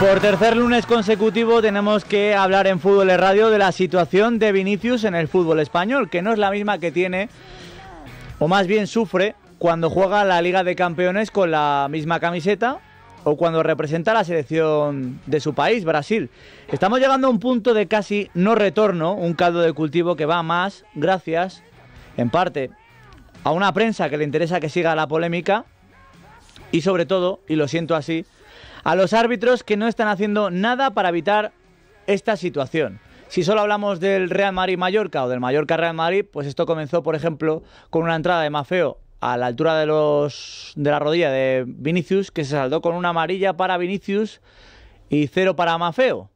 Por tercer lunes consecutivo tenemos que hablar en Fútbol Radio de la situación de Vinicius en el fútbol español, que no es la misma que tiene, o más bien sufre, cuando juega la Liga de Campeones con la misma camiseta o cuando representa la selección de su país, Brasil. Estamos llegando a un punto de casi no retorno, un caldo de cultivo que va más, gracias, en parte, a una prensa que le interesa que siga la polémica y sobre todo, y lo siento así, a los árbitros que no están haciendo nada para evitar esta situación. Si solo hablamos del Real Madrid Mallorca o del Mallorca Real Madrid, pues esto comenzó, por ejemplo, con una entrada de Mafeo a la altura de los de la rodilla de Vinicius, que se saldó con una amarilla para Vinicius y cero para Mafeo,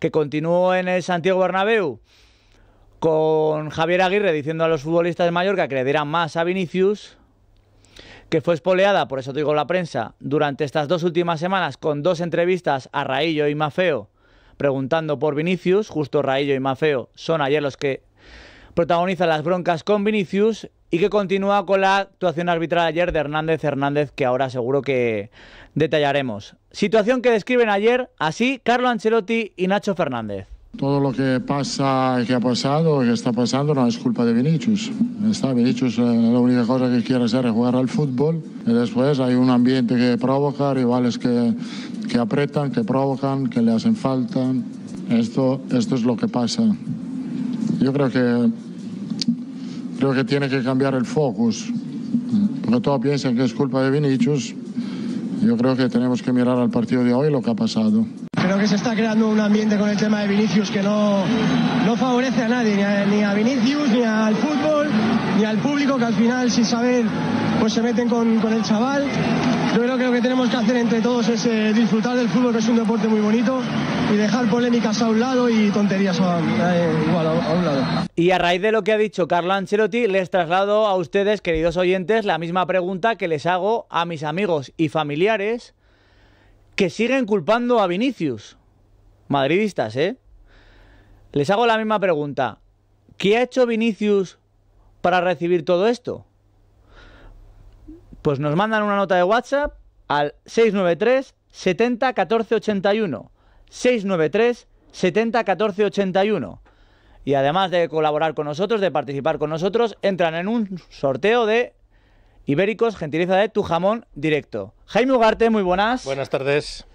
que continuó en el Santiago Bernabéu con Javier Aguirre diciendo a los futbolistas de Mallorca que le dieran más a Vinicius que fue espoleada, por eso digo la prensa, durante estas dos últimas semanas con dos entrevistas a Raíllo y Mafeo preguntando por Vinicius, justo Raillo y Mafeo son ayer los que protagonizan las broncas con Vinicius y que continúa con la actuación arbitral ayer de Hernández Hernández que ahora seguro que detallaremos. Situación que describen ayer así Carlo Ancelotti y Nacho Fernández. Todo lo que pasa, que ha pasado, que está pasando, no es culpa de Vinicius. Está Vinicius, eh, la única cosa que quiere hacer es jugar al fútbol. Y después hay un ambiente que provoca, rivales que, que apretan, que provocan, que le hacen falta. Esto, esto es lo que pasa. Yo creo que, creo que tiene que cambiar el focus. Porque todos piensan que es culpa de Vinicius. Yo creo que tenemos que mirar al partido de hoy lo que ha pasado creo que se está creando un ambiente con el tema de Vinicius que no, no favorece a nadie, ni a, Vinicius, ni al fútbol, ni al público que al final sin saber pues se meten con, con el chaval. Yo creo que lo que tenemos que hacer entre todos es eh, disfrutar del fútbol, que es un deporte muy bonito, y dejar polémicas a un lado y tonterías a, un lado. Y a raíz de lo que ha dicho Carlo Ancelotti, les traslado a ustedes, queridos oyentes, la misma pregunta que les hago a mis amigos y familiares que siguen culpando a Vinicius. Madridistas, ¿eh? Les hago la misma pregunta. ¿Qué ha hecho Vinicius para recibir todo esto? Pues nos mandan una nota de WhatsApp al 693 70 14 81. 693 70 14 81. Y además de colaborar con nosotros, de participar con nosotros, entran en un sorteo de Ibéricos, gentileza de tu jamón directo. Jaime Ugarte, muy buenas. Buenas tardes.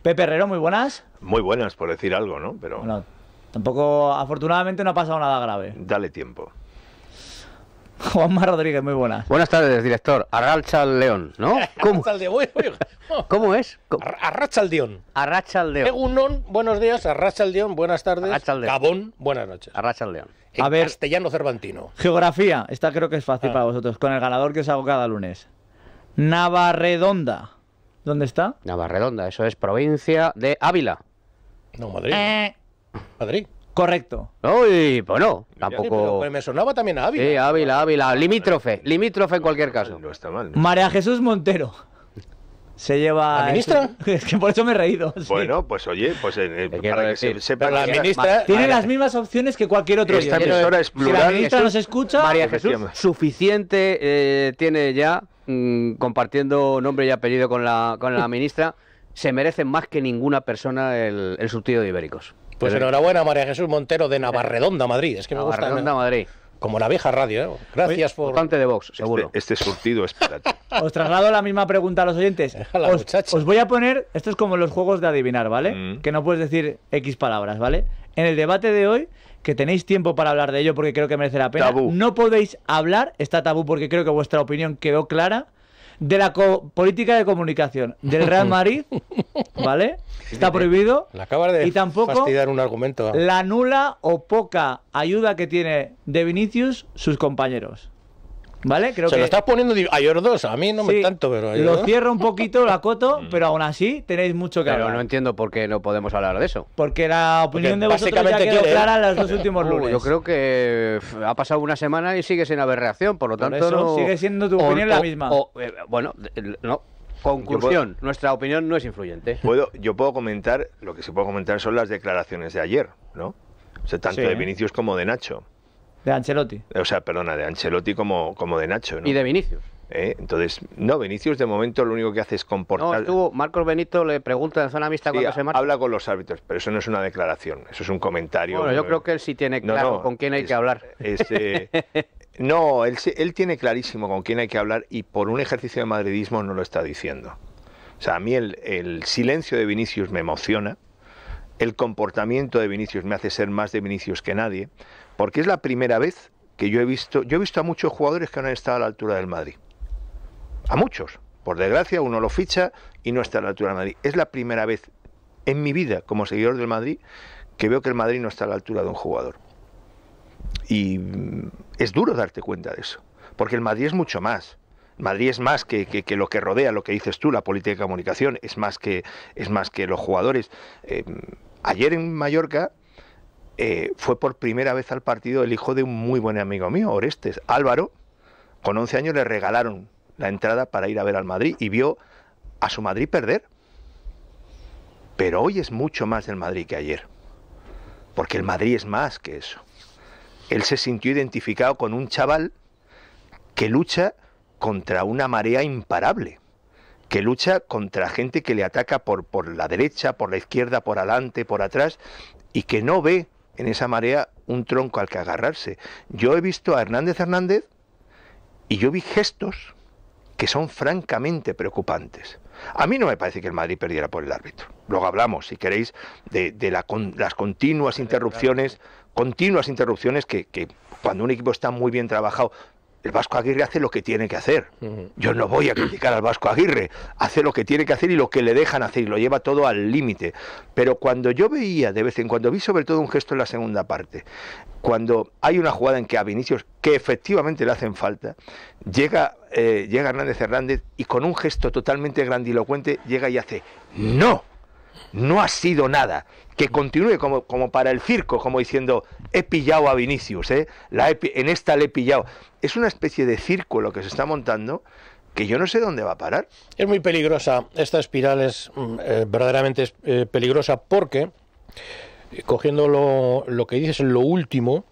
Pepe Herrero, muy buenas. Muy buenas, por decir algo, ¿no? Pero. Bueno, tampoco, afortunadamente no ha pasado nada grave. Dale tiempo. Juanma Rodríguez, muy buenas. Buenas tardes, director. Arrachal León, ¿no? ¿Cómo? ¿Cómo es? Arrachal León. Arrachal León. Egunon, buenos días. Arrachal León, buenas tardes. al León. Gabón, buenas noches. Arrachal León a ver, castellano cervantino. Geografía, esta creo que es fácil ah. para vosotros, con el ganador que os hago cada lunes. Navarredonda. ¿Dónde está? Navarredonda, eso es provincia de Ávila. No, Madrid. Eh. Madrid. Correcto. Uy, pues no, tampoco. me sonaba también a Ávila. Sí, Ávila, Ávila, limítrofe, limítrofe en cualquier caso. No está mal. María Jesús Montero se lleva. ¿La ministra? Es que por eso me he reído. Bueno, pues oye, pues eh, eh, para que sepa la ministra. Tiene las mismas opciones que cualquier otro. Esta Si la ministra nos escucha. María Jesús, suficiente eh, tiene ya mm, compartiendo nombre y apellido con la, con la ministra. se merece más que ninguna persona el, el surtido de ibéricos. Pues enhorabuena, María Jesús Montero de Navarredonda, Madrid. Es que me gusta. Navarredonda, Madrid como la vieja radio. ¿eh? Gracias por. de Vox, este, este, surtido, espérate. os traslado la misma pregunta a los oyentes. os, voy a poner. Esto es como los juegos de adivinar, ¿vale? Mm. Que no puedes decir X palabras, ¿vale? En el debate de hoy, que tenéis tiempo para hablar de ello porque creo que merece la pena. No podéis hablar, está tabú porque creo que vuestra opinión quedó clara de la política de comunicación del Real Madrid, ¿vale? Está prohibido. La y tampoco un argumento. La nula o poca ayuda que tiene de Vinicius sus compañeros. ¿Vale? Creo Se lo estás poniendo a dos, a mí no me tanto, pero... lo cierro un poquito, lo acoto, mm. pero aún así tenéis mucho que hablar. Pero no entiendo por qué no podemos hablar de eso. Porque la opinión de vosotros ya quedó clara los dos últimos lunes. yo creo que ha pasado una semana y sigue sin haber reacción, por lo tanto... sigue siendo tu opinión la misma. Eh, bueno, no, Conclusión, nuestra opinión no es influyente. Puedo, yo puedo comentar, lo que se puedo comentar son las declaraciones de ayer, ¿no? O sea, tanto de Vinicius como de Nacho. De Ancelotti. Eh, o sea, perdona, de Ancelotti como, como de Nacho. ¿no? Y de Vinicius. Eh, entonces, no, Vinicius de momento lo único que hace es comportar. Marcos Benito le pregunta en zona mixta cuando se marcha. Habla con los árbitros, pero eso no es una declaración, eso es un comentario. Bueno, yo creo que él sí tiene claro con quién hay que hablar. Eh, no, él, tiene clarísimo con quién hay que hablar y por un ejercicio de madridismo no lo está diciendo. O sea, a mí el silencio de Vinicius me emociona el comportamiento de Vinicius me hace ser más de Vinicius que nadie, porque es la primera vez que yo he visto, yo he visto a muchos jugadores que no han estado a la altura del Madrid. A muchos. Por desgracia, uno lo ficha y no está a la altura del Madrid. Es la primera vez en mi vida como seguidor del Madrid que veo que el Madrid no está a la altura de un jugador. Y mm, es duro darte cuenta de eso, porque el Madrid es mucho más. Madrid es más que, lo que rodea, lo que dices tú, la política de comunicación, es más que, es más que los jugadores. Em, Ayer en Mallorca eh, fue por primera vez al partido el hijo de un muy buen amigo mío, Orestes. Álvaro, con 11 años le regalaron la entrada para ir a ver al Madrid y vio a su Madrid perder. Pero hoy es mucho más del Madrid que ayer, porque el Madrid es más que eso. Él se sintió identificado con un chaval que lucha contra una marea imparable que lucha contra gente que le ataca por, por la derecha, por la izquierda, por adelante, por atrás, y que no ve en esa marea un tronco al que agarrarse. Yo he visto a Hernández Hernández y yo vi gestos que son francamente preocupantes. A mí no me parece que el Madrid perdiera por el árbitro. Luego hablamos, si queréis, de, la, las continuas interrupciones, continuas interrupciones que, que, cuando un equipo está muy bien trabajado el Vasco Aguirre hace lo que tiene que hacer. Yo no voy a criticar al Vasco Aguirre, hace lo que tiene que hacer y lo que le dejan hacer y lo lleva todo al límite. Pero cuando yo veía de vez en cuando, vi sobre todo un gesto en la segunda parte, cuando hay una jugada en que a Vinicius, que efectivamente le hacen falta, llega, eh, llega Hernández Hernández y con un gesto totalmente grandilocuente llega y hace ¡No! no ha sido nada. Que continúe como, para el circo, como diciendo, he pillado a Vinicius, ¿eh? la en esta le he pillado. Es una especie de círculo que se está montando que yo no sé dónde va a parar. Es muy peligrosa, esta espiral es mm, eh, verdaderamente eh, peligrosa porque, cogiendo lo, que dices, en lo último,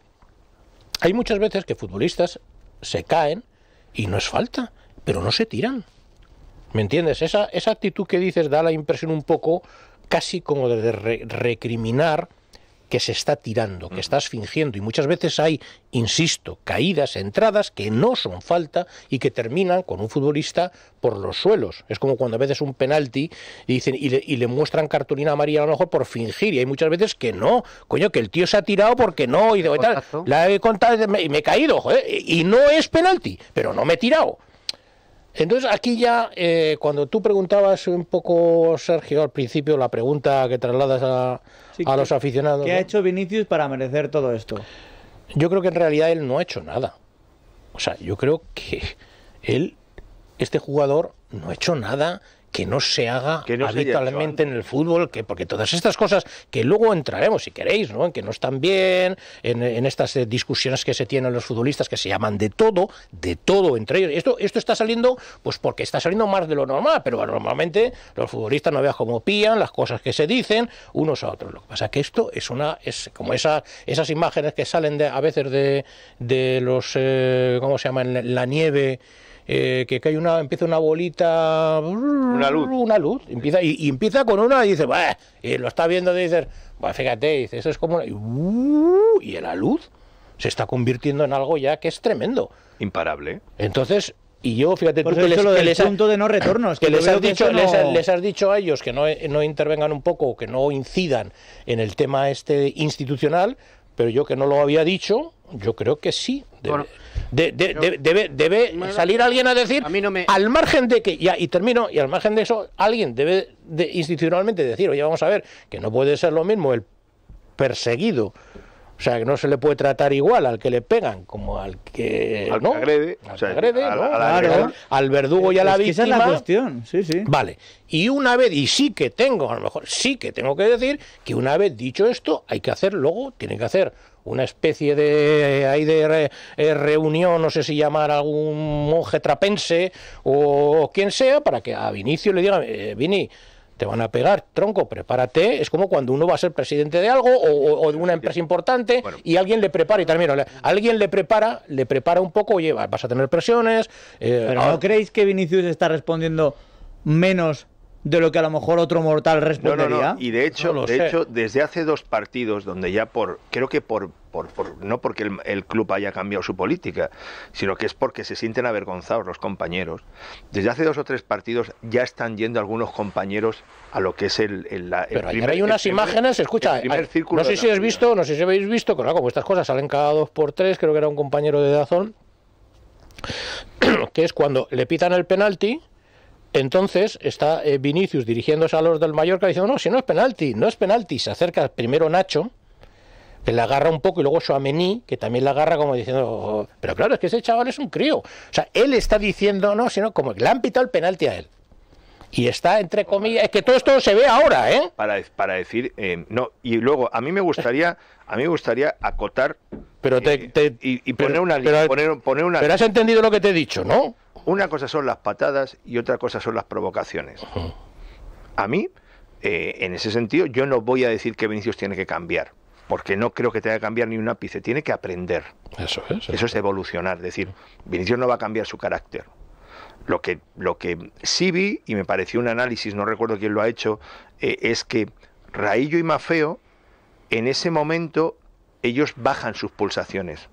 hay muchas veces que futbolistas se caen y no es falta, pero no se tiran. ¿Me entiendes? Esa, esa actitud que dices da la impresión un poco casi como de recriminar que se está tirando, que estás fingiendo. Y muchas veces hay, insisto, caídas, entradas que no son falta y que terminan con un futbolista por los suelos. Es como cuando a veces un penalti y, dicen, y, le, muestran cartulina amarilla a lo mejor por fingir. Y hay muchas veces que no, coño, que el tío se ha tirado porque no. Y tal, la he contado y me, he caído, y no es penalti, pero no me he tirado. Entonces, aquí ya, eh, cuando tú preguntabas un poco, Sergio, al principio, la pregunta que trasladas a, a los aficionados. ¿Qué ha hecho Vinicius para merecer todo esto? Yo creo que en realidad él no ha hecho nada. O sea, yo creo que él, este jugador, no ha hecho nada que no se haga habitualmente en el fútbol, que porque todas estas cosas que luego entraremos, si queréis, ¿no? en que no están bien, en, estas eh, discusiones que se tienen los futbolistas que se llaman de todo, de todo entre ellos. Esto, esto está saliendo, pues porque está saliendo más de lo normal, pero normalmente los futbolistas no veas cómo pían las cosas que se dicen unos a otros. Lo que pasa es que esto es una, es como esas esas imágenes que salen de, a veces de, de los, eh, ¿cómo se llama?, la nieve. Eh, que, que, hay una, empieza una bolita, una luz, una luz, empieza, y, empieza con una y dice, bah", y lo está viendo y fíjate, dice, eso es como una, y, uh, la luz se está convirtiendo en algo ya que es tremendo. Imparable. Entonces, y yo, fíjate, Por tú punto de no retornos. Que, les, has dicho, les, has, dicho a ellos que no, no intervengan un poco, que no incidan en el tema este institucional, pero yo que no lo había dicho, yo creo que sí debe, salir alguien a decir, al margen de que, ya, y termino, y al margen de eso, alguien debe institucionalmente decir, oye, vamos a ver, que no puede ser lo mismo el perseguido o sea, que no se le puede tratar igual al que le pegan como al que. Al agrede. Al, verdugo y a la víctima. Esa es la cuestión, sí, sí. Vale. Y una vez, y sí que tengo, a lo mejor sí que tengo que decir que una vez dicho esto, hay que hacer luego, tiene que hacer una especie de, hay de eh, reunión, no sé si llamar a algún monje trapense o quien sea, para que a Vinicio le diga eh, Vini, te van a pegar, tronco, prepárate. Es como cuando uno va a ser presidente de algo o, de una empresa importante y alguien le prepara y también alguien le prepara, le prepara un poco, oye, vas a tener presiones. Eh, Pero no ah. creéis que Vinicius está respondiendo menos de lo que a lo mejor otro mortal respondería. y de hecho, de hecho, desde hace dos partidos donde ya por, creo que por, por, por no porque el, club haya cambiado su política, sino que es porque se sienten avergonzados los compañeros. Desde hace dos o tres partidos ya están yendo algunos compañeros a lo que es el, Pero primer, hay unas imágenes, escucha, no sé si has visto, no sé si habéis visto, claro, como estas cosas salen cada dos por tres, creo que era un compañero de Dazón, que es cuando le pitan el penalti entonces está eh, Vinicius dirigiéndose a los del Mallorca diciendo, no, si no es penalti, no es penalti. Se acerca primero Nacho, que agarra un poco, y luego Suamení, que también le agarra como diciendo, oh, pero claro, es que ese chaval es un crío. O sea, él está diciendo, no, si no como que le han pitado el penalti a él. Y está entre comillas, es que todo esto se ve ahora, ¿eh? Para, para decir, eh, no, y luego a mí me gustaría, a mí me gustaría acotar pero te, eh, y, poner una una Pero has entendido lo que te he dicho, ¿no? Una cosa son las patadas y otra cosa son las provocaciones. A mí, eh, en ese sentido, yo no voy a decir que Vinicius tiene que cambiar porque no creo que tenga que cambiar ni un ápice, tiene que aprender. Eso es. Eso, es evolucionar, es decir, Vinicius no va a cambiar su carácter. Lo que, lo que sí vi, y me pareció un análisis, no recuerdo quién lo ha hecho, eh, es que Raillo y Mafeo, en ese momento, ellos bajan sus pulsaciones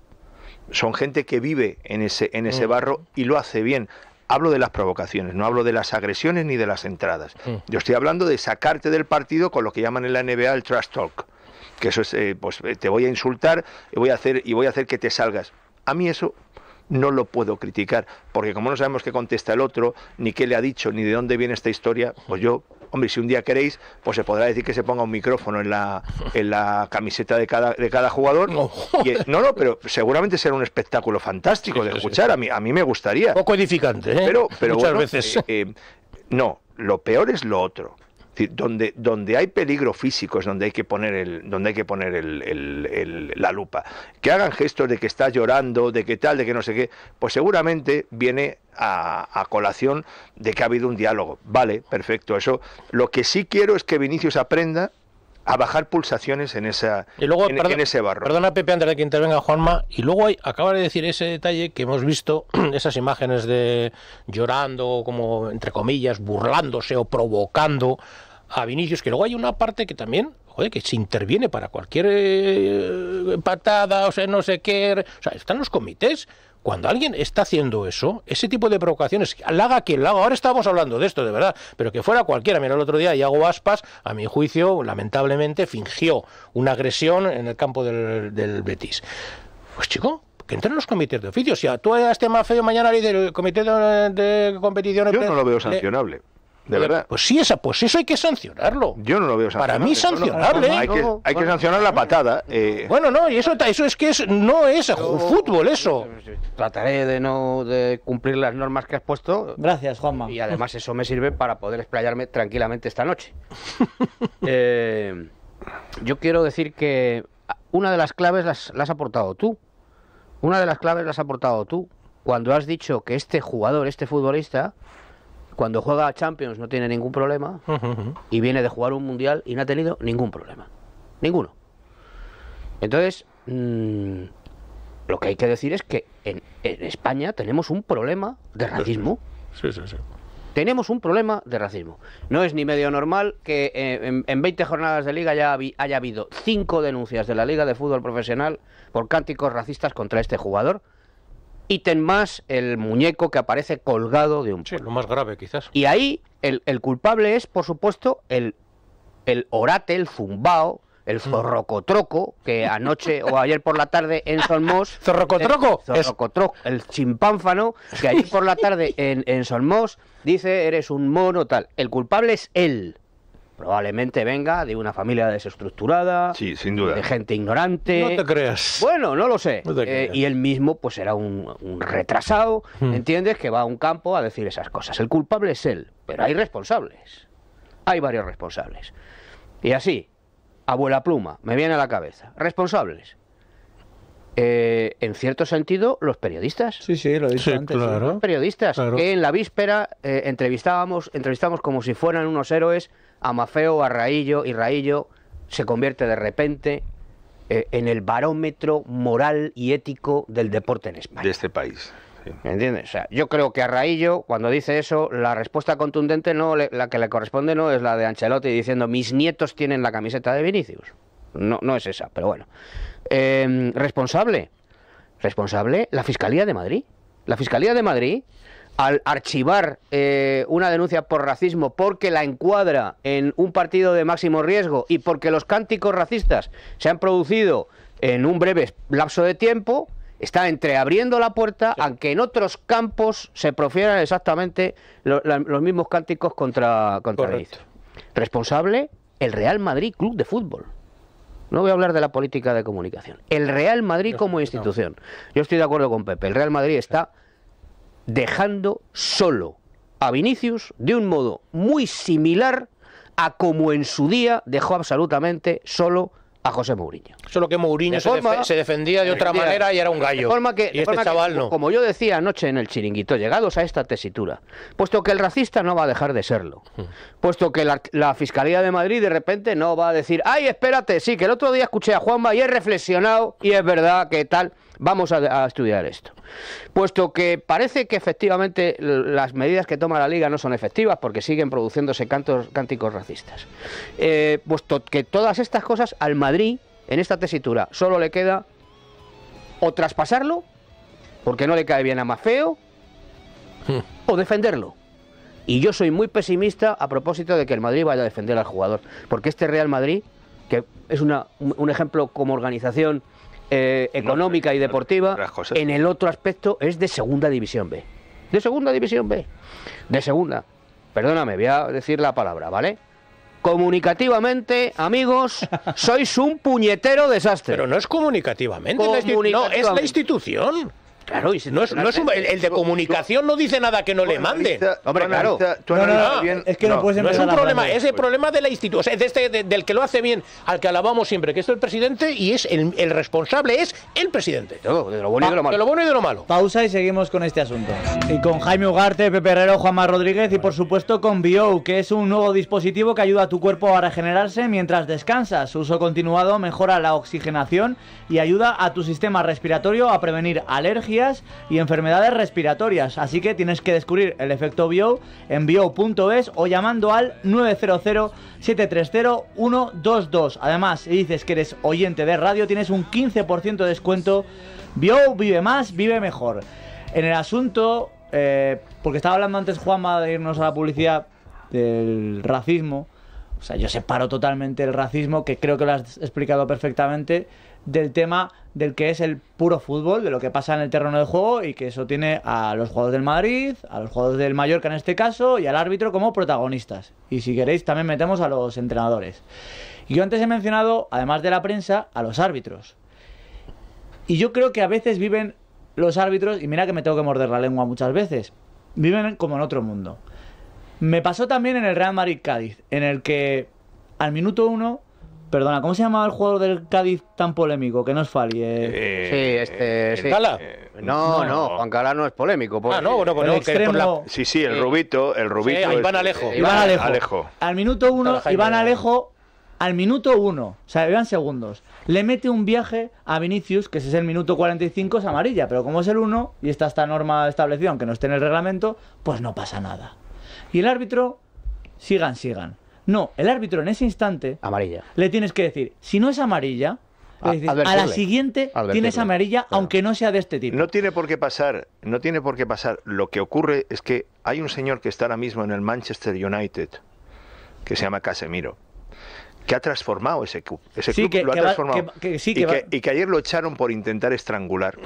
son gente que vive en ese, en ese mm. barro y lo hace bien. Hablo de las provocaciones, no hablo de las agresiones ni de las entradas. Mm. Yo estoy hablando de sacarte del partido con lo que llaman en la NBA el trash talk, que eso es, eh, pues eh, te voy a insultar y voy a hacer y voy a hacer que te salgas. A mí eso no lo puedo criticar, porque como no sabemos qué contesta el otro, ni qué le ha dicho, ni de dónde viene esta historia, pues yo Hombre, si un día queréis, pues se podrá decir que se ponga un micrófono en la, en la camiseta de cada, de cada jugador. No. Eh, no, pero seguramente será un espectáculo fantástico de escuchar. A mí, a mí me gustaría. Poco edificante, ¿eh? Pero, pero Muchas veces. Eh, eh, no, lo peor es lo otro donde, donde hay peligro físico es donde hay que poner, el, donde hay que poner la lupa. Que hagan gestos de que está llorando, de que tal, de que no sé qué, pues seguramente viene a, colación de que ha habido un diálogo. Vale, perfecto, eso. Lo que sí quiero es que Vinicius aprenda a bajar pulsaciones en, esa, ese barro. Perdona, Pepe, antes de que intervenga Juanma. Y luego hay, acaba de decir ese detalle que hemos visto, esas imágenes de llorando, como entre comillas, burlándose o provocando a Vinicius, que luego hay una parte que también, joder, que se interviene para cualquier eh, patada, o sea, no sé qué. O sea, están los comités. Cuando alguien está haciendo eso, ese tipo de provocaciones, la haga quien la haga, ahora estamos hablando de esto, de verdad, pero que fuera cualquiera. Mira, el otro día Iago Aspas, a mi juicio, lamentablemente, fingió una agresión en el campo del, Betis. Pues chico, que entren los comités de oficio. Si tú este más feo mañana y del comité de, de competición... Yo no lo veo sancionable. De verdad. Pues sí, esa, pues eso hay que sancionarlo. Yo no lo veo sancionable. Para mí sancionable. hay, que, sancionar la patada. Eh. Bueno, no, y eso, eso es que no es fútbol eso. Trataré de no de cumplir las normas que has puesto. Gracias, Juanma. Y además eso me sirve para poder explayarme tranquilamente esta noche. Eh, yo quiero decir que una de las claves las, las has aportado tú. Una de las claves las has aportado tú. Cuando has dicho que este jugador, este futbolista, cuando juega a Champions no tiene ningún problema y viene de jugar un mundial y no ha tenido ningún problema. Ninguno. Entonces, mm, lo que hay que decir es que en, España tenemos un problema de racismo. Sí, sí, sí. Tenemos un problema de racismo. No es ni medio normal que eh, en, 20 jornadas de liga ya haya habido 5 denuncias de la Liga de Fútbol Profesional por cánticos racistas contra este jugador ítem más el muñeco que aparece colgado de un Sí, lo más grave quizás. Y ahí el, culpable es, por supuesto, el, el orate, el zumbao, el mm. zorrocotroco, que anoche o ayer por la tarde en Solmos... ¿Zorrocotroco? El, zorrocotroco, el chimpánfano, que ayer por la tarde en, en Solmos dice, eres un mono tal. El culpable es él probablemente venga de una familia desestructurada, de gente ignorante. No te creas. Bueno, no lo sé. Eh, y él mismo pues era un, retrasado, hmm. ¿entiendes? Que va a un campo a decir esas cosas. El culpable es él, pero hay responsables. Hay varios responsables. Y así, abuela pluma, me viene a la cabeza. Responsables. Eh, en cierto sentido, los periodistas. Sí, sí, lo he antes. Los periodistas, que en la víspera eh, entrevistábamos, entrevistamos como si fueran unos héroes a Mafeo, a y Raillo se convierte de repente eh, en el barómetro moral y ético del deporte en España. De este país. ¿Entiendes? O sea, yo creo que a cuando dice eso, la respuesta contundente, no la que le corresponde, no es la de Ancelotti diciendo: Mis nietos tienen la camiseta de Vinicius no, no es esa, pero bueno. Em, responsable, responsable la Fiscalía de Madrid. La Fiscalía de Madrid, al archivar eh, una denuncia por racismo porque la encuadra en un partido de máximo riesgo y porque los cánticos racistas se han producido en un breve lapso de tiempo, está entreabriendo la puerta Aunque en otros campos se profieran exactamente los mismos cánticos contra, contra Responsable, el Real Madrid Club de Fútbol. No voy a hablar de la política de comunicación. El Real Madrid como institución. Yo estoy de acuerdo con Pepe. El Real Madrid está dejando solo a Vinicius de un modo muy similar a como en su día dejó absolutamente solo a José Mourinho. Solo que Mourinho se, defendía de otra manera y era un gallo. forma que, este Como yo decía anoche en el chiringuito, llegados a esta tesitura, puesto que el racista no va a dejar de serlo, hmm. puesto que la, la Fiscalía de Madrid de repente no va a decir, ay, espérate, sí, que el otro día escuché a Juanma y he reflexionado y es verdad que tal vamos a, estudiar esto. Puesto que parece que efectivamente las medidas que toma la Liga no son efectivas porque siguen produciéndose cantos, cánticos racistas. Eh, puesto que todas estas cosas al Madrid, en esta tesitura, solo le queda o traspasarlo, porque no le cae bien a Mafeo, o defenderlo. Y yo soy muy pesimista a propósito de que el Madrid vaya a defender al jugador, porque este Real Madrid, que es un ejemplo como organización eh, económica y eh, deportiva, en el otro aspecto es de segunda división B. De segunda división B. De segunda. Perdóname, voy a decir la palabra, ¿vale? comunicativamente, amigos, sois un puñetero desastre. Pero no es comunicativamente, comunicativamente. no, es la institución. Claro, el, de comunicación no dice nada que no le mande Hombre, claro. No, no, no, es que no, puedes es un problema, es el problema de la institución, este, del que lo hace bien, al que alabamos siempre, que es el presidente y es el, responsable es el presidente. de lo bueno y de lo malo. Pausa y seguimos con este asunto. Y con Jaime Ugarte, Pepe Herrero, Juanma Rodríguez y por supuesto con Bio, que es un nuevo dispositivo que ayuda a tu cuerpo a regenerarse mientras descansas. Su uso continuado mejora la oxigenación y ayuda a tu sistema respiratorio a prevenir alergias y enfermedades respiratorias. Así que tienes que descubrir el efecto Bio en bio.es o llamando al 900 730 122. Además, si dices que eres oyente de radio, tienes un 15% de descuento. Bio vive más, vive mejor. En el asunto, eh, porque estaba hablando antes Juanma de irnos a la publicidad del racismo. O sea, yo separo totalmente el racismo, que creo que lo has explicado perfectamente, del tema del que es el puro fútbol, de lo que pasa en el terreno de juego y que eso tiene a los jugadores del Madrid, a los jugadores del Mallorca en este caso y al árbitro como protagonistas. Y si queréis también metemos a los entrenadores. Yo antes he mencionado, además de la prensa, a los árbitros. Y yo creo que a veces viven los árbitros, y mira que me tengo que morder la lengua muchas veces, viven como en otro mundo. Me pasó también en el Real Madrid Cádiz, en el que al minuto uno Perdona, ¿cómo se llamaba el jugador del Cádiz tan polémico? Que no es Fali. Eh, eh, sí, este. Cala? Eh, no, no, Juan Cala no es polémico. Ah, no, no, no. El extremo... Sí, sí, el Rubito. El Rubito. Sí, Iván Alejo. Iván Alejo. Al minuto uno, Iván Alejo. Al minuto uno, o sea, vean segundos, le mete un viaje a Vinicius, que ese es el minuto 45, es amarilla, pero como es el uno y está esta norma establecida, aunque no esté en el reglamento, pues no pasa nada. Y el árbitro, sigan, sigan. No, el árbitro en ese instante. Amarilla. Le tienes que decir, si no es amarilla, a, la siguiente tienes amarilla, aunque no sea de este tipo. No tiene por qué pasar, no tiene por qué pasar. Lo que ocurre es que hay un señor que está ahora mismo en el Manchester United, que se llama Casemiro, que ha transformado ese club. Ese club lo ha transformado. y, que, ayer lo echaron por intentar estrangular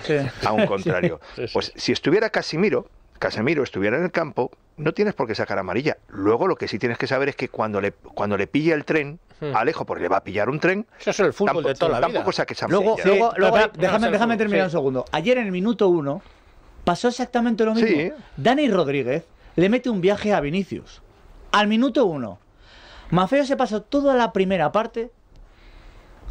a un contrario. Pues si estuviera Casemiro Casemiro estuviera en el campo, no tienes por qué sacar amarilla. Luego lo que sí tienes que saber es que cuando le, cuando le pilla el tren, hmm. Alejo, porque le va a pillar un tren. Eso es el fútbol de toda la vida. Tampoco saques amarilla. luego, luego déjame, terminar un segundo. Ayer en el minuto uno pasó exactamente lo mismo. Dani Rodríguez le mete un viaje a Vinicius. Al minuto uno. Mafeo se pasó toda la primera parte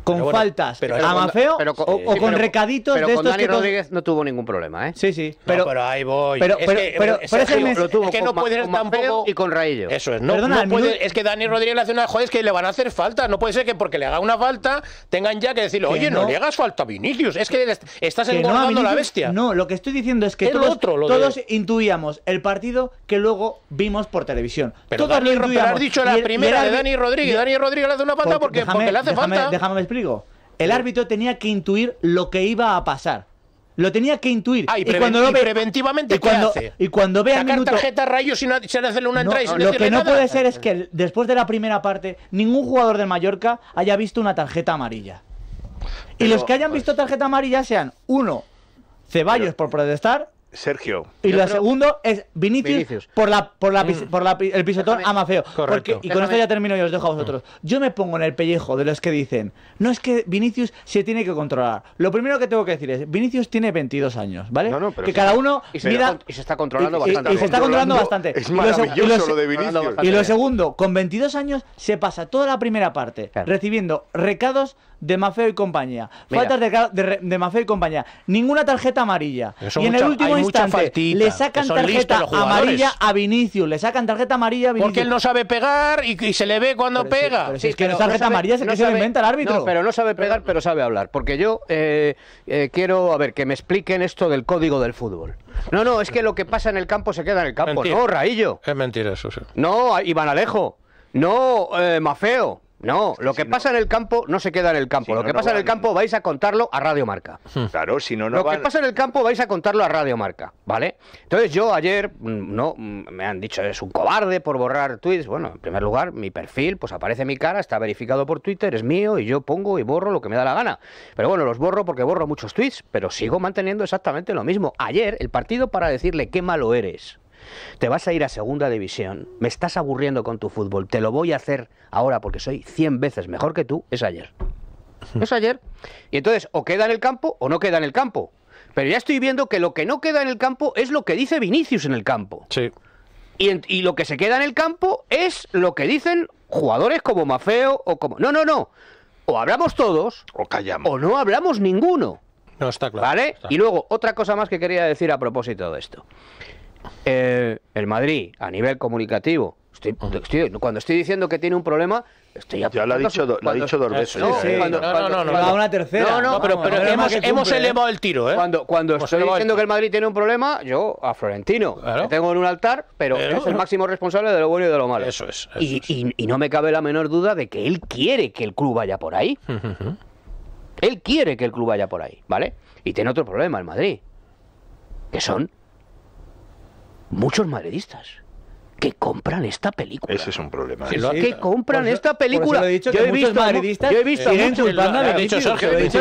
con faltas pero, a Mafeo o, con recaditos de estos con Dani que Rodríguez no tuvo ningún problema, ¿eh? Sí, sí. Pero, pero ahí voy. Pero, es que, es, que no puede ser tampoco. Y con Raíllo. Eso es, no, no puede, es que Dani Rodríguez le hace una joder, es que le van a hacer falta. No puede ser que porque le haga una falta tengan ya que decirle, oye, no? le hagas falta a Vinicius. Es que estás eliminando la bestia. No, lo que estoy diciendo es que todos, intuíamos el partido que luego vimos por televisión. Pero Dani Rodríguez... has dicho la primera de Dani Rodríguez. Dani Rodríguez le hace una falta porque le hace falta. Déjame el árbitro tenía que intuir lo que iba a pasar. Lo tenía que intuir. y, cuando preventivamente, y cuando, Y cuando vea minuto... tarjeta rayos y no, le hacerle una entrada y Lo que no puede ser es que después de la primera parte, ningún jugador de Mallorca haya visto una tarjeta amarilla. y los que hayan pues, visto tarjeta amarilla sean, uno, Ceballos por protestar, Sergio. Y lo segundo es Vinicius, por la por la, mm. por el pisotón a Correcto. y con esto ya termino y os dejo a vosotros. Mm. Yo me pongo en el pellejo de los que dicen, no es que Vinicius se tiene que controlar. Lo primero que tengo que decir es, Vinicius tiene 22 años, ¿vale? No, que cada uno y se, está controlando bastante. Y, se está controlando bastante. Es maravilloso lo, de Vinicius. Y lo segundo, con 22 años se pasa toda la primera parte recibiendo recados de Mafeo y compañía. Faltas de, Mafeo y compañía. Ninguna tarjeta amarilla. y en el último instante le sacan tarjeta amarilla a Vinicius. Le sacan tarjeta amarilla a Vinicius. Porque él no sabe pegar y, se le ve cuando pega. pero es que no tarjeta amarilla, se, inventa el árbitro. pero no sabe pegar, pero sabe hablar. Porque yo eh, eh, quiero, a ver, que me expliquen esto del código del fútbol. No, no, es que lo que pasa en el campo se queda en el campo. No, Raillo. Es mentira eso, sí. No, Iván Alejo. No, eh, Mafeo. No, lo que pasa en el campo no se queda en el campo. lo que pasa en el campo vais a contarlo a Radio Marca. Hmm. Claro, si no, no. Lo que pasa en el campo vais a contarlo a Radio Marca, ¿vale? Entonces yo ayer, mm, no, mm, me han dicho, es un cobarde por borrar tweets. Bueno, en primer lugar, mi perfil, pues aparece mi cara, está verificado por Twitter, es mío y yo pongo y borro lo que me da la gana. Pero bueno, los borro porque borro muchos tweets, pero sigo manteniendo exactamente lo mismo. Ayer, el partido para decirle qué malo eres te vas a ir a segunda división, me estás aburriendo con tu fútbol, te lo voy a hacer ahora porque soy 100 veces mejor que tú, es ayer. Es ayer. Y entonces, o queda en el campo o no queda en el campo. Pero ya estoy viendo que lo que no queda en el campo es lo que dice Vinicius en el campo. Sí. Y, lo que se queda en el campo es lo que dicen jugadores como Mafeo o como... No, no, no. O hablamos todos. O callamos. O no hablamos ninguno. No, está claro. ¿Vale? Y luego, otra cosa más que quería decir a propósito de esto el Madrid, a nivel comunicativo, ah. cuando estoy diciendo que tiene un problema, Estoy ya lo ha dicho, dos veces. No, no, no, no, no, tercera. No, no, pero, hemos, elevado el tiro. ¿eh? Cuando, estoy diciendo que el Madrid tiene un problema, yo a Florentino lo tengo en un altar, pero, es el máximo responsable de lo bueno y de lo malo. Eso es. y, no me cabe la menor duda de que él quiere que el club vaya por ahí. Él quiere que el club vaya por ahí, ¿vale? Y tiene otro problema el Madrid, que son muchos madridistas que compran esta película. Ese es un problema. que compran esta película. yo, he visto,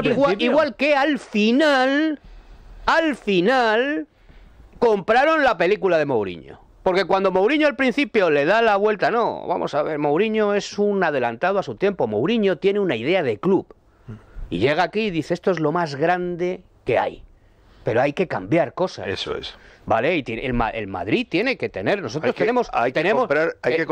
igual, igual que al final, al final, compraron la película de Mourinho. Porque cuando Mourinho al principio le da la vuelta, no, vamos a ver, Mourinho es un adelantado a su tiempo, Mourinho tiene una idea de club. Y llega aquí y dice, esto es lo más grande que hay pero hay que cambiar cosas. Eso es. Vale, y el, el Madrid tiene que tener, nosotros tenemos... Hay que comprar, hay que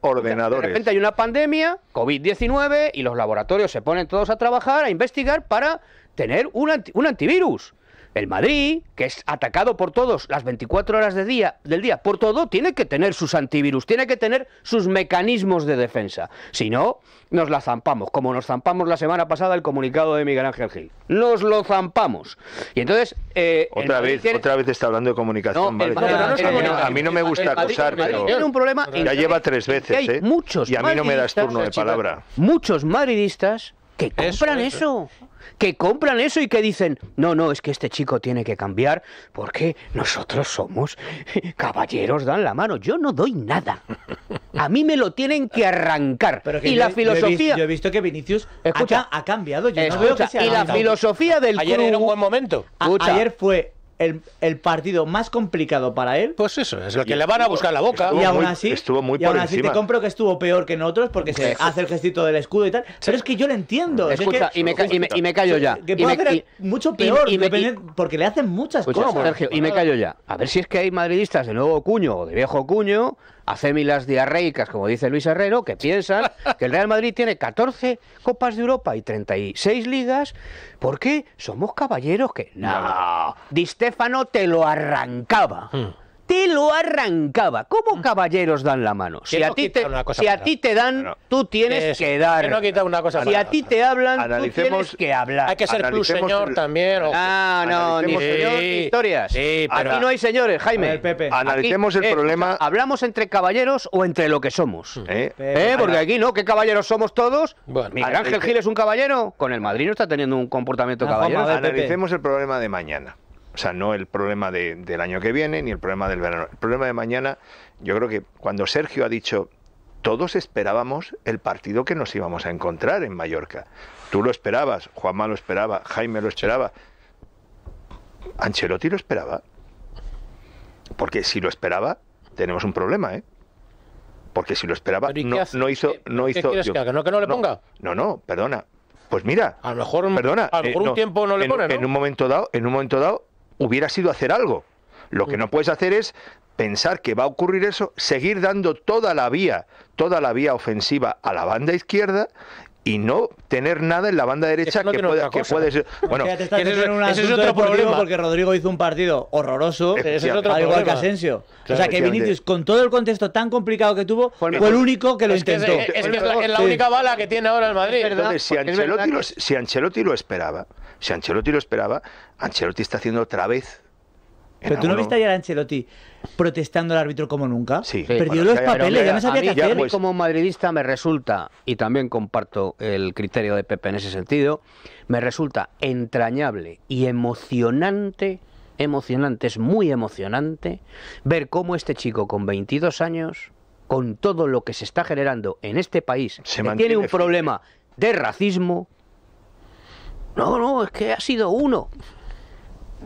ordenadores. De repente hay una pandemia, COVID-19, y los laboratorios se ponen todos a trabajar, a investigar para tener un, un antivirus. El Madrid, que es atacado por todos las 24 horas día, del día, por todo, tiene que tener sus antivirus, tiene que tener sus mecanismos de defensa. Si no, nos la zampamos, como nos zampamos la semana pasada el comunicado de Miguel Ángel Gil. Nos lo zampamos. Y entonces... Eh, otra vez otra vez está hablando de comunicación. a, mí no, me gusta pero... un problema... Ya lleva tres veces, ¿eh? Muchos y a mí no me das turno de palabra. Muchos madridistas que compran eso que compran eso y que dicen, no, no, es que este chico tiene que cambiar porque nosotros somos caballeros, dan la mano. Yo no doy nada. A mí me lo tienen que arrancar. Pero y la filosofía... Yo he, visto que Vinicius ha, cambiado. Yo veo que y la filosofía del... Ayer era un buen momento. ayer fue el, partido más complicado para él. Pues eso, es lo que le van a buscar la boca. Y aún así, y te compro que estuvo peor que en otros porque se hace el gestito del escudo y tal. Pero es que yo lo entiendo. y, me callo ya. Que puede ser mucho peor porque le hacen muchas cosas. y me ah. callo ya. A ver si es que hay madridistas de nuevo cuño o de viejo cuño a diarreicas, como dice Luis Herrero, que piensan que el Real Madrid tiene 14 Copas de Europa y 36 ligas, porque somos caballeros que... No, Di Stefano te lo arrancaba. Hmm te lo arrancaba. ¿Cómo mm. caballeros dan la mano? Si a, ti te, a te dan, tú tienes que dar. si a ti te hablan, tú tienes que hablar. Hay que ser plus señor también. Ah, no, ni señor historias. Aquí no hay señores, Jaime. Analicemos el problema. ¿Hablamos entre caballeros o entre lo que somos? Mm. Eh, eh, porque aquí no, ¿qué caballeros somos todos? Bueno, Ángel Gil es un caballero. Con el Madrid no está teniendo un comportamiento ah, caballero. Analicemos el problema de mañana. O sea, no el problema del año que viene ni el problema del verano. El problema de mañana, yo creo que cuando Sergio ha dicho, todos esperábamos el partido que nos íbamos a encontrar en Mallorca. Tú lo esperabas, Juanma lo esperaba, Jaime lo esperaba, Ancelotti lo esperaba. Porque si lo esperaba, tenemos un problema, ¿eh? Porque si lo esperaba, no, hizo... No hizo ¿Qué que ¿No que no le ponga? No, no, perdona. Pues mira, a lo mejor, perdona, eh, un tiempo no le En un momento dado, en un momento dado, hubiera sido hacer algo. Lo que mm. no puedes hacer es pensar que va a ocurrir eso, seguir dando toda la vía, toda la vía ofensiva a la banda izquierda y no tener nada en la banda derecha que, pueda, ser. Bueno, ese, es otro problema. Porque Rodrigo hizo un partido horroroso, al igual que Asensio. o sea que Vinicius, con todo el contexto tan complicado que tuvo, fue el pues, único que lo intentó. Es, la, única bala que tiene ahora el Madrid. si Ancelotti lo esperaba, si Ancelotti lo esperaba, Ancelotti está haciendo otra vez pero tú no viste ayer a Ancelotti protestando al árbitro como nunca. Sí. Perdió los papeles, como madridista me resulta, y también comparto el criterio de Pepe en ese sentido, me resulta entrañable y emocionante, emocionante, es muy emocionante ver cómo este chico con 22 años, con todo lo que se está generando en este país, que tiene un problema de racismo, no, no, es que ha sido uno.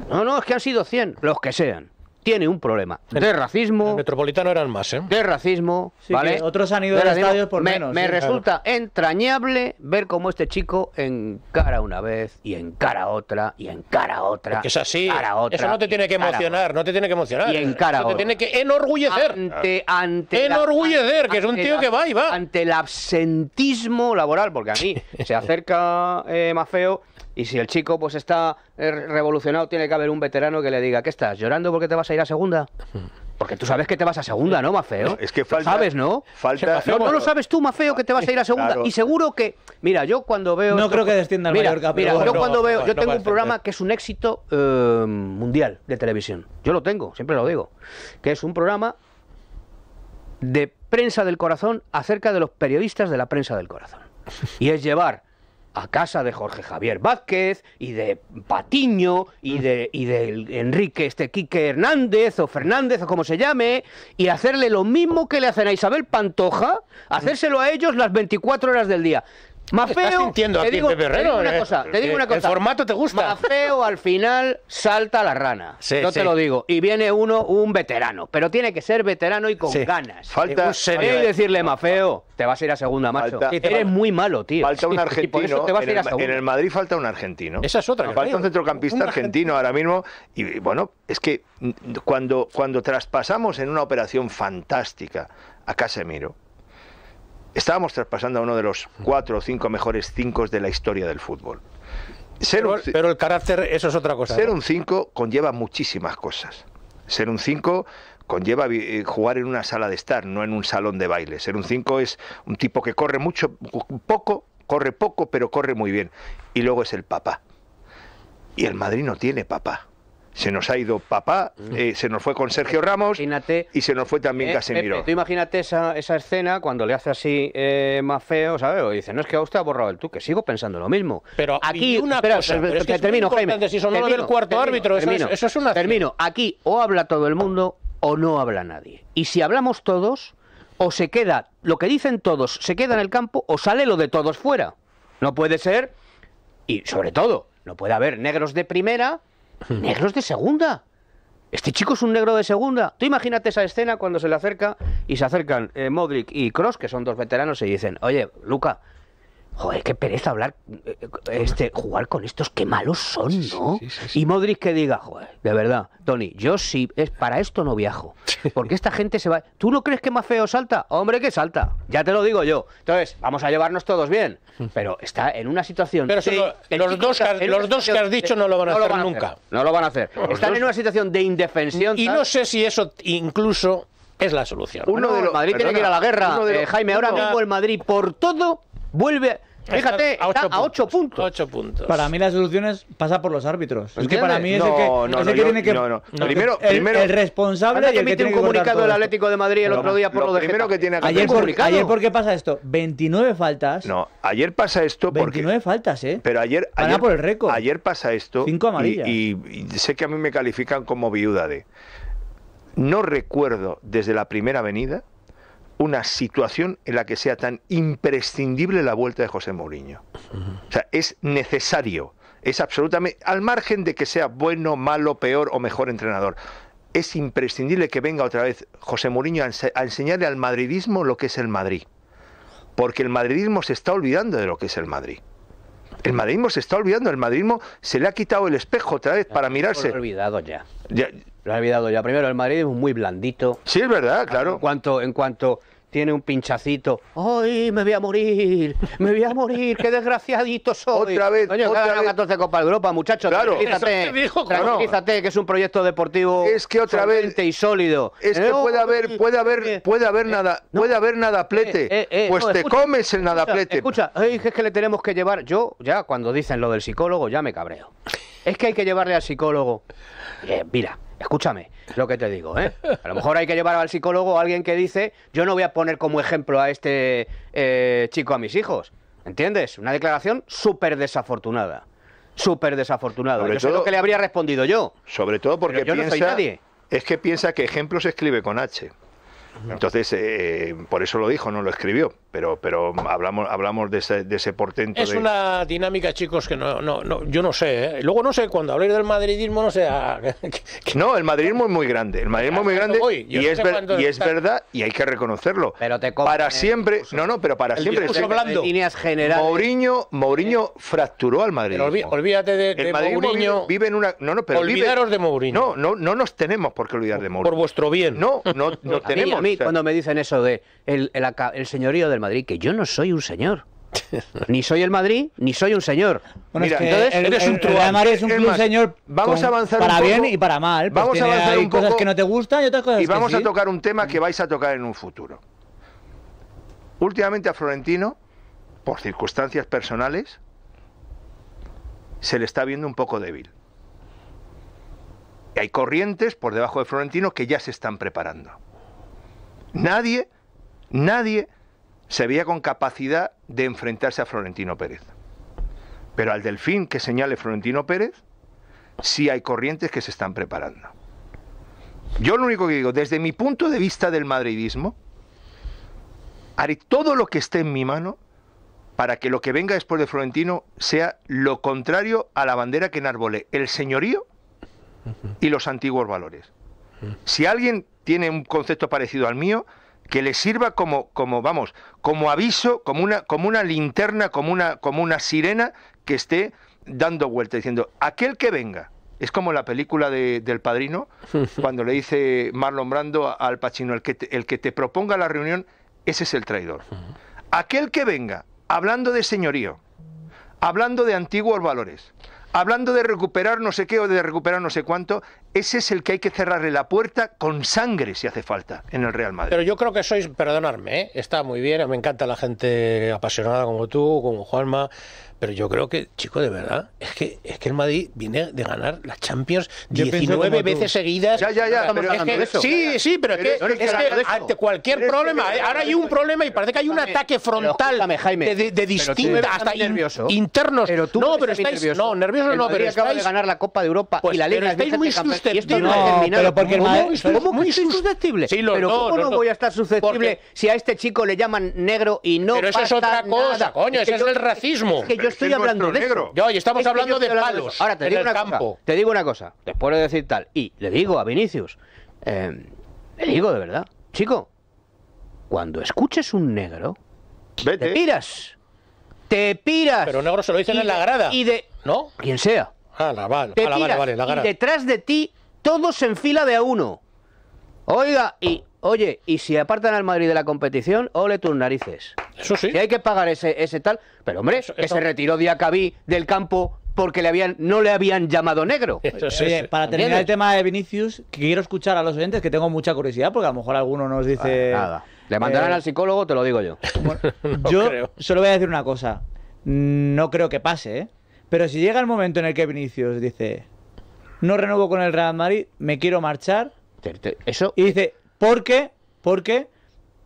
No, no, es que han sido cien los que sean. Tiene un problema de racismo. El metropolitano eran más, ¿eh? De racismo, ¿vale? Otros han ido de estadios por menos. Me resulta entrañable ver cómo este chico En cara una vez y en encara otra y encara otra. es así. Otra, eso no te tiene que emocionar, no te tiene que emocionar. Y otra. te tiene que enorgullecer. Ante, ante enorgullecer, que es un tío que va y va. Ante el absentismo laboral, porque a mí se acerca eh, Mafeo y si el chico pues está eh, revolucionado, tiene que haber un veterano que le diga, ¿qué estás? ¿Llorando porque te vas a ir a segunda? Porque tú sabes que te vas a segunda, ¿no, Mafeo? es que ¿Sabes, no? Falta. No, lo sabes tú, Mafeo, que te vas a ir a segunda. Y seguro que. Mira, yo cuando veo. No creo que descienda mira, Mira, yo cuando veo. Yo tengo un programa que es un éxito eh, mundial de televisión. Yo lo tengo, siempre lo digo. Que es un programa de prensa del corazón acerca de los periodistas de la prensa del corazón. Y es llevar a casa de Jorge Javier Vázquez y de Patiño y de, y de Enrique Estequique Quique Hernández o Fernández o como se llame y hacerle lo mismo que le hacen a Isabel Pantoja, hacérselo a ellos las 24 horas del día. Mafeo. te, digo, una ¿eh? cosa, te digo eh, una cosa. El formato te gusta. Mafeo al final salta la rana. yo te lo digo. Y viene uno, un veterano. Pero tiene que ser veterano y con ganas. Falta eh, serio. Y decirle, Mafeo, te vas a ir a segunda, macho. Eres muy malo, tío. Falta un argentino. en, el Madrid falta un argentino. Esa es otra. falta un centrocampista argentino, ahora mismo. Y bueno, es que mm, cuando, cuando traspasamos en una operación fantástica a Casemiro Estábamos traspasando a uno de los cuatro o cinco mejores cinco de la historia del fútbol. pero, el carácter, eso es otra cosa. Ser un cinco conlleva muchísimas cosas. Ser un cinco conlleva eh, jugar en una sala de estar, no en un salón de baile. Ser un cinco es un tipo que corre mucho, poco, corre poco, pero corre muy bien. Y luego es el papá. Y el Madrid no tiene papá se nos ha ido Papá, eh, se nos fue con Sergio Ramos y se nos fue también eh, Casemiro. Eh, tú imagínate esa, esa, escena cuando le hace así eh, más feo, ¿sabes? O dice, no es que a usted ha borrado el tú, que sigo pensando lo mismo. Pero aquí, una pero es que termino, Jaime. Si no, del cuarto árbitro, eso, es, eso es una Termino, aquí o habla todo el mundo o no habla nadie. Y si hablamos todos, o se queda, lo que dicen todos, se queda en el campo o sale lo de todos fuera. No puede ser, y sobre todo, no puede haber negros de primera negros de segunda. Este chico es un negro de segunda. Tú imagínate esa escena cuando se le acerca y se acercan eh, Modric y Cross, que son dos veteranos, y dicen, oye, Luca, Joder, qué pereza hablar, eh, eh, este, jugar con estos, qué malos son, ¿no? y Modric que diga, joder, de verdad, Tony, yo sí, es, para esto no viajo. Porque esta gente se va. ¿Tú no crees que más feo salta? Hombre, que salta, ya te lo digo yo. Entonces, vamos a llevarnos todos bien. Mm. Pero está en una situación. Pero los, dos que, los dos has dicho no lo van a hacer nunca. no lo van a hacer. Están en una situación de indefensión. Y no sé si eso incluso es la solución. Uno de los, Madrid tiene que ir a la guerra. Eh, Jaime, ahora mismo el Madrid por todo vuelve Fíjate, a 8 puntos, puntos. Para mí la solución es pasa por los árbitros. Pues es que para mí es no, el que, no, que tiene que no, Primero, el, primero el responsable anda, que, un comunicado del Atlético de Madrid el otro día por lo, de primero que tiene ayer por, ayer por qué pasa esto? 29 faltas. No, ayer pasa esto porque 29 faltas, ¿eh? Pero ayer ayer por el récord. Ayer pasa esto. 5 amarillas. Y, y sé que a mí me califican como viuda de No recuerdo desde la primera venida una situación en la que sea tan imprescindible la vuelta de José Mourinho. O sea, es necesario, es absolutamente, al margen de que sea bueno, malo, peor o mejor entrenador, es imprescindible que venga otra vez José Mourinho a, enseñarle al madridismo lo que es el Madrid. Porque el madridismo se está olvidando de lo que es el Madrid. El madridismo se está olvidando, el madridismo se le ha quitado el espejo otra vez para mirarse. Olvidado ya. ya lo he olvidado ya. Primero, el Madrid es muy blandito. Sí, es verdad, claro. En cuanto, en cuanto tiene un pinchacito. ¡Ay, me voy a morir! ¡Me voy a morir! ¡Qué desgraciadito soy! Otra vez. Coño, 14 Copa de Europa, muchachos. Tranquilízate. que es un proyecto deportivo es que otra vez y sólido. Es que eh, oh, puede haber, eh, puede haber, eh, puede haber nada, puede haber nadaplete. pues te comes el nadaplete. Escucha, es que le tenemos que llevar. Yo, ya cuando dicen lo del psicólogo, ya me cabreo. Es que hay que llevarle al psicólogo. mira, Escúchame lo que te digo, ¿eh? A lo mejor hay que llevar al psicólogo a alguien que dice, yo no voy a poner como ejemplo a este eh, chico a mis hijos. ¿Entiendes? Una declaración súper desafortunada. Súper desafortunada. Sobre yo lo que le habría respondido yo. Sobre todo porque yo no soy nadie. es que piensa que ejemplo se escribe con H. Entonces, eh, por eso lo dijo, no lo escribió pero pero hablamos hablamos de ese, de portento es una dinámica chicos que no, no, no yo no sé ¿eh? luego no sé cuando habléis del madridismo no sé ah, no el madridismo es muy grande el madridismo es muy ah, grande y, es y es verdad y hay que reconocerlo pero te para eh, siempre no no pero para siempre hablando. líneas generales Mourinho Mourinho eh, fracturó al Madrid olvídate de, Mourinho una no no olvidaros de Mourinho no no no nos tenemos por qué olvidar de Mourinho por vuestro bien no no no tenemos a mí, cuando me dicen eso de el, el, señorío del Madrid, que yo no soy un señor. ni soy el Madrid, ni soy un señor. entonces, el, eres un es un club, señor. Vamos a avanzar para bien y para mal. Pues vamos a que no te gustan y otras cosas. Y vamos a tocar un tema que vais a tocar en un futuro. Últimamente a Florentino, por circunstancias personales, se le está viendo un poco débil. hay corrientes por debajo de Florentino que ya se están preparando. Nadie, nadie se veía con capacidad de enfrentarse a Florentino Pérez. Pero al delfín que señale Florentino Pérez, sí hay corrientes que se están preparando. Yo lo único que digo, desde mi punto de vista del madridismo, haré todo lo que esté en mi mano para que lo que venga después de Florentino sea lo contrario a la bandera que enarbole el señorío y los antiguos valores. Si alguien tiene un concepto parecido al mío, que le sirva como, como vamos, como aviso, como una, como una linterna, como una, como una sirena que esté dando vuelta, diciendo, aquel que venga. Es como la película de, del padrino, cuando le dice Marlon Brando al pachino, el que, te, el que te proponga la reunión, ese es el traidor. Aquel que venga, hablando de señorío, hablando de antiguos valores, hablando de recuperar no sé qué o de recuperar no sé cuánto, ese es el que hay que cerrarle la puerta con sangre si hace falta en el Real Madrid. Pero yo creo que sois, perdonarme, ¿eh? está muy bien, me encanta la gente apasionada como tú, como Juanma, pero yo creo que, chico, de verdad, es que, es que el Madrid viene de ganar las Champions 19 veces seguidas. Ya, ya, ya. Pero Sí, sí, pero, es que, ante cualquier problema, eh, ahora hay un problema y parece que hay un ataque frontal de, de, de hasta nervioso. internos. Pero tú no, pero estáis, nervioso. no, nervioso no, pero acaba de ganar la Copa de Europa y pues, la Liga. Estáis muy susceptibles. pero ¿Cómo que susceptible? Pero ¿cómo no voy a estar susceptible si a este chico le llaman negro y no Pero eso es otra cosa, coño, eso es el racismo estoy hablando de negro. estamos hablando de palos. Ahora te digo una cosa. Te digo una cosa. Después de decir tal. Y le digo a Vinicius. Em, le digo de verdad. Chico, cuando escuches un negro, te piras. Te piras. Pero negro se lo dicen en la grada. Y de. ¿No? Quien sea. Ah, la, a ah, la, piras, detrás de ti, todos en fila de a uno. Oiga, y oye, y si apartan al Madrid de la competición, ole tus narices. Eso sí. Si hay que pagar ese, ese tal. Pero hombre, que se retiró Diacabí del campo porque le habían, no le habían llamado negro. para terminar el tema de Vinicius, quiero escuchar a los oyentes que tengo mucha curiosidad porque a lo mejor alguno nos dice. nada. Le mandarán eh, al psicólogo, te lo digo yo. yo solo voy a decir una cosa. No creo que pase, ¿eh? Pero si llega el momento en el que Vinicius dice: No renuevo con el Real Madrid, me quiero marchar eso. Y dice, ¿por qué? Porque,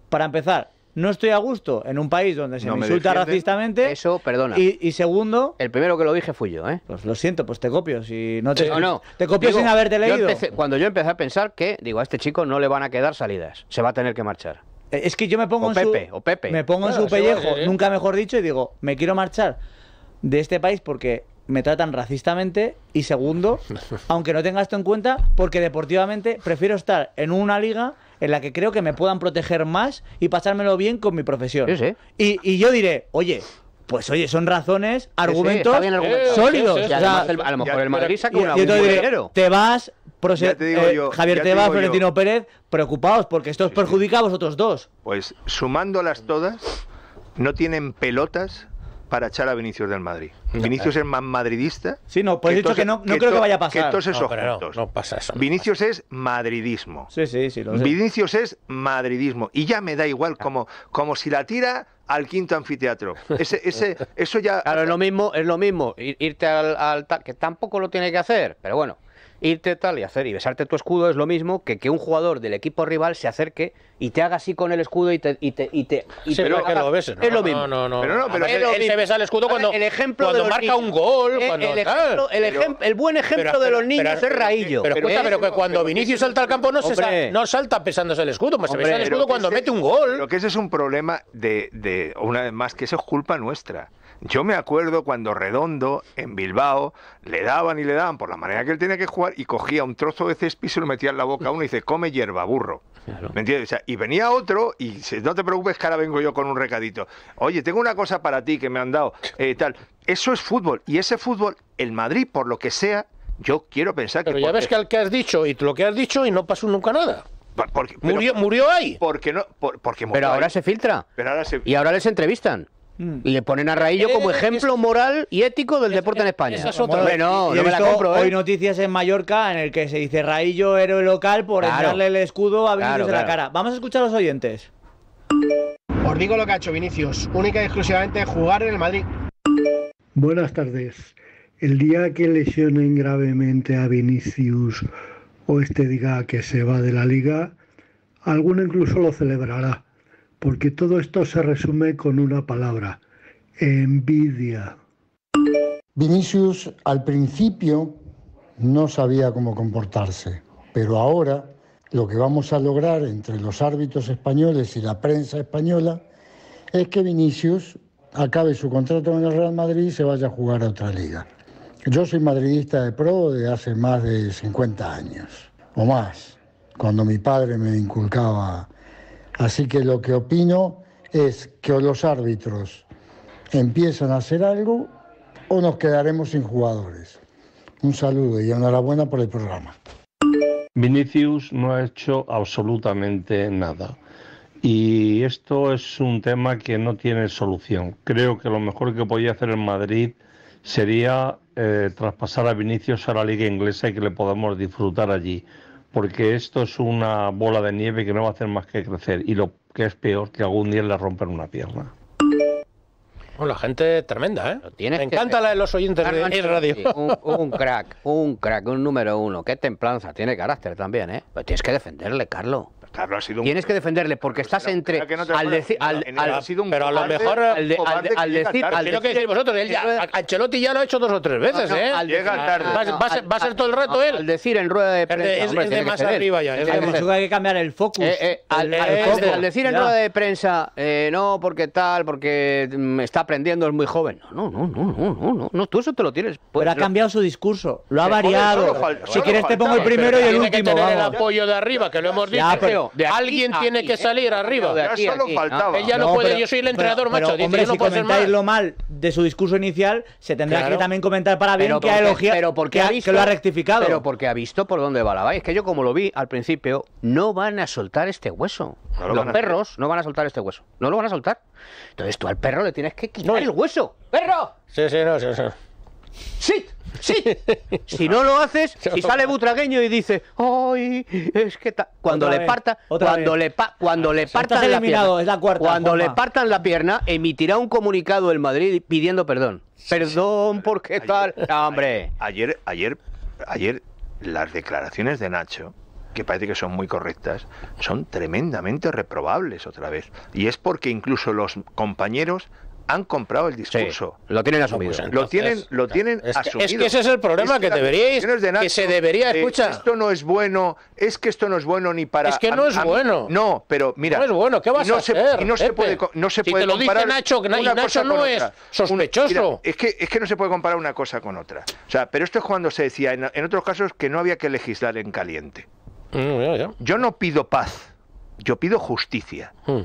para empezar, no estoy a gusto en un país donde se me, insulta racistamente. Eso, perdona. Y, segundo. El primero que lo dije fui yo, ¿eh? Pues lo siento, pues te copio. Si no te, eh, te copio sin haberte leído. cuando yo empecé a pensar que, digo, a este chico no le van a quedar salidas, se va a tener que marchar. Eh, es que yo me pongo en su. O Pepe. Me pongo en su pellejo, eh, nunca mejor dicho, y digo, me quiero marchar de este país porque me tratan racistamente y segundo, aunque no tenga esto en cuenta, porque deportivamente prefiero estar en una liga en la que creo que me puedan proteger más y pasármelo bien con mi profesión. Y, yo diré, oye, pues oye, son razones, argumentos sólidos. a lo mejor el Madrid saca un dinero. Te vas, te eh, Javier Tebas, Florentino Pérez, preocupados porque esto os perjudica a vosotros dos. Pues sumándolas todas, no tienen pelotas para echar a Vinicius del Madrid. Vinicius es más madridista. Sí, no, pues he dicho que no, creo que vaya a pasar. Que todos esos no, pasa eso. Vinicius es madridismo. Sí, sí, sí. Lo sé. Vinicius es madridismo. Y ya me da igual, como, como si la tira al quinto anfiteatro. Ese, ese, eso ya. Claro, es lo mismo, es lo mismo. irte al, al. que tampoco lo tiene que hacer, pero bueno irte tal y hacer y besarte tu escudo es lo mismo que que un jugador del equipo rival se acerque y te haga así con el escudo y te y te, y te lo beses, es lo mismo no, no, no se besa el escudo cuando el ejemplo cuando marca un gol eh, el, ejemplo, el, buen ejemplo de los niños es eh, Raillo pero, eh, pero que cuando Vinicius salta al campo no se no salta pesándose el escudo pues se besa el escudo cuando mete un gol lo que ese es un problema de, de una vez más que eso es culpa nuestra yo me acuerdo cuando Redondo en Bilbao le daban y le daban por la manera que él tenía que jugar y cogía un trozo de césped y se lo metía en la boca a uno y dice, come hierba, burro. ¿Me entiendes? y venía otro y dice, no te preocupes que ahora vengo yo con un recadito. Oye, tengo una cosa para ti que me han dado. Eh, tal. Eso es fútbol. Y ese fútbol, el Madrid, por lo que sea, yo quiero pensar que... Pero ya ves que al que has dicho y lo que has dicho y no pasó nunca nada. murió, murió ahí. Porque no, porque pero ahora se filtra. Y ahora les entrevistan. Y mm. le ponen a Raíllo eh, como eh, eh, ejemplo moral y ético del deporte en España. Esa es Bueno, no me Hoy noticias en Mallorca en el que se dice Raillo héroe local por echarle el escudo a Vinicius de la cara. Vamos a escuchar a los oyentes. Os digo lo que ha hecho Vinicius, única y exclusivamente jugar en el Madrid. Buenas tardes. El día que lesionen gravemente a Vinicius o este diga que se va de la liga, alguno incluso lo celebrará porque todo esto se resume con una palabra, envidia. Vinicius al principio no sabía cómo comportarse, pero ahora lo que vamos a lograr entre los árbitros españoles y la prensa española es que Vinicius acabe su contrato con el Real Madrid y se vaya a jugar a otra liga. Yo soy madridista de pro de hace más de 50 años o más, cuando mi padre me inculcaba Así que lo que opino es que o los árbitros empiezan a hacer algo o nos quedaremos sin jugadores. Un saludo y enhorabuena por el programa. Vinicius no ha hecho absolutamente nada. Y esto es un tema que no tiene solución. Creo que lo mejor que podía hacer en Madrid sería eh, traspasar a Vinicius a la liga inglesa y que le podamos disfrutar allí porque esto es una bola de nieve que no va a hacer más que crecer y lo que es peor que algún día le rompen una pierna. Bueno, la gente tremenda, ¿eh? Me encanta la de los oyentes de de radio. un, crack, un crack, un número uno. Qué templanza, tiene carácter también, ¿eh? Pues tienes que defenderle, Carlos. Tienes que defenderle porque estás entre. al decir. un pero a lo mejor. Al, decir. Al que vosotros. Él ya, ya lo ha hecho dos o tres veces, ¿eh? llega tarde. Va, a ser todo el rato él. Al decir en rueda de prensa. Es, de más arriba ya. hay que cambiar el focus. Eh, eh, eh, al, decir en rueda de prensa, no, porque tal, porque mm, está aprendiendo, es muy joven. No, no, no, no, no, no. no tú eso te lo tienes. Pues, pero ha cambiado su discurso. Lo ha variado. Si quieres, te pongo el primero y el último. el apoyo de arriba, que lo hemos dicho alguien tiene que salir arriba. De aquí, no, puede, yo soy el entrenador, macho. si comentáis lo mal de su discurso inicial, se tendrá que también comentar para bien que ha elogiado, pero porque ha lo ha rectificado. Pero porque ha visto por dónde va la valla. Es que yo como lo vi al principio, no van a soltar este hueso. Los perros no van a soltar este hueso. No lo van a soltar. Entonces tú al perro le tienes que quitar el hueso. ¡Perro! Sí, sí, no, sí, sí. ¡Sit! Sí. Si no lo haces, si sale Butragueño y dice, ¡ay! Es que tal cuando le parta, cuando le partan la pierna, cuando le partan la pierna, emitirá un comunicado el Madrid pidiendo perdón. perdón porque tal, hombre. Ayer, ayer, ayer las declaraciones de Nacho que parece que son muy correctas, son tremendamente reprobables otra vez. Y es porque incluso los compañeros han comprado el discurso. lo tienen asumido. Pues lo tienen, lo tienen es que, ese es el problema que, deberíais, que se debería eh, escuchar. esto no es bueno, es que esto no es bueno ni para. Es que no es bueno. no, pero mira. No es bueno. ¿Qué vas a hacer? no se puede, no se si te lo dice Nacho, Nacho no es sospechoso. es que es que no se puede comparar una cosa con otra. O sea, pero esto es cuando se decía en, otros casos que no había que legislar en caliente. Mm, yo no pido paz, yo pido justicia. Mm.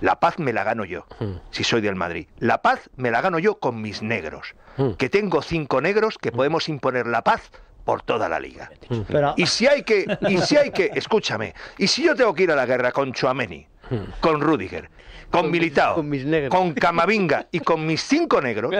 La paz me la gano yo, hmm. si soy del Madrid. La paz me la gano yo con mis negros, hmm. que tengo cinco negros que podemos imponer la paz por toda la liga. Hmm. Y si hay que, y si hay que, escúchame, y si yo tengo que ir a la guerra con Chuameni, con Rudiger, con, militado, con, mis Camavinga y con mis cinco negros,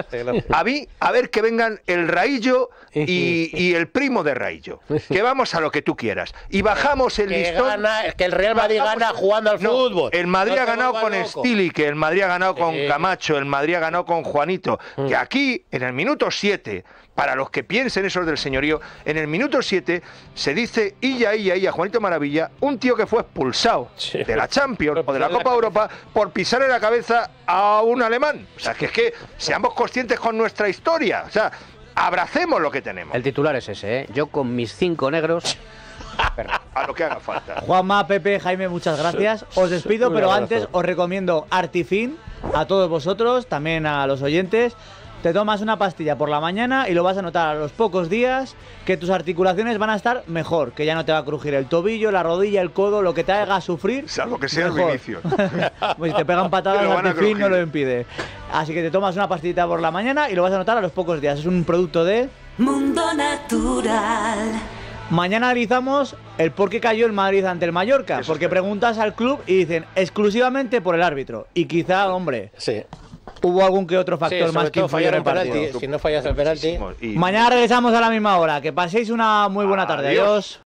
a mí, a ver que vengan el Raillo y, el primo de Raillo. Que vamos a lo que tú quieras. Y bajamos el listón. que el Real Madrid gana jugando al fútbol. El Madrid ha ganado con Stili, que el Madrid ha ganado con Camacho, el Madrid ha ganado con Juanito. Mm. Que aquí, en el minuto 7 para los que piensen eso del señorío, en el minuto 7 se dice y ya, ya, y ya, Juanito Maravilla, un tío que fue expulsado de la Champions o de la Copa Europa por pisar en la cabeza a un alemán. O sea, que es que seamos conscientes con nuestra historia. O sea, abracemos lo que tenemos. El titular es ese, ¿eh? Yo con mis cinco negros. A lo que haga falta. Juanma, Pepe, Jaime, muchas gracias. Os despido, pero antes os recomiendo Artifin a todos vosotros, también a los oyentes. Te tomas una pastilla por la mañana y lo vas a notar a los pocos días que tus articulaciones van a estar mejor, que ya no te va a crujir el tobillo, la rodilla, el codo, lo que te haga sufrir. Salvo que sea el inicio. Pues si te pegan patadas al fin no lo impide. Así que te tomas una pastillita por la mañana y lo vas a notar a los pocos días. Es un producto de Mundo Natural. Mañana analizamos el por qué cayó el Madrid ante el Mallorca, porque preguntas al club y dicen exclusivamente por el árbitro. Y quizá, hombre, sí hubo algún que otro factor más que falló en si no fallas el penalti. Mañana regresamos a la misma hora. Que paséis una muy buena tarde. Adiós.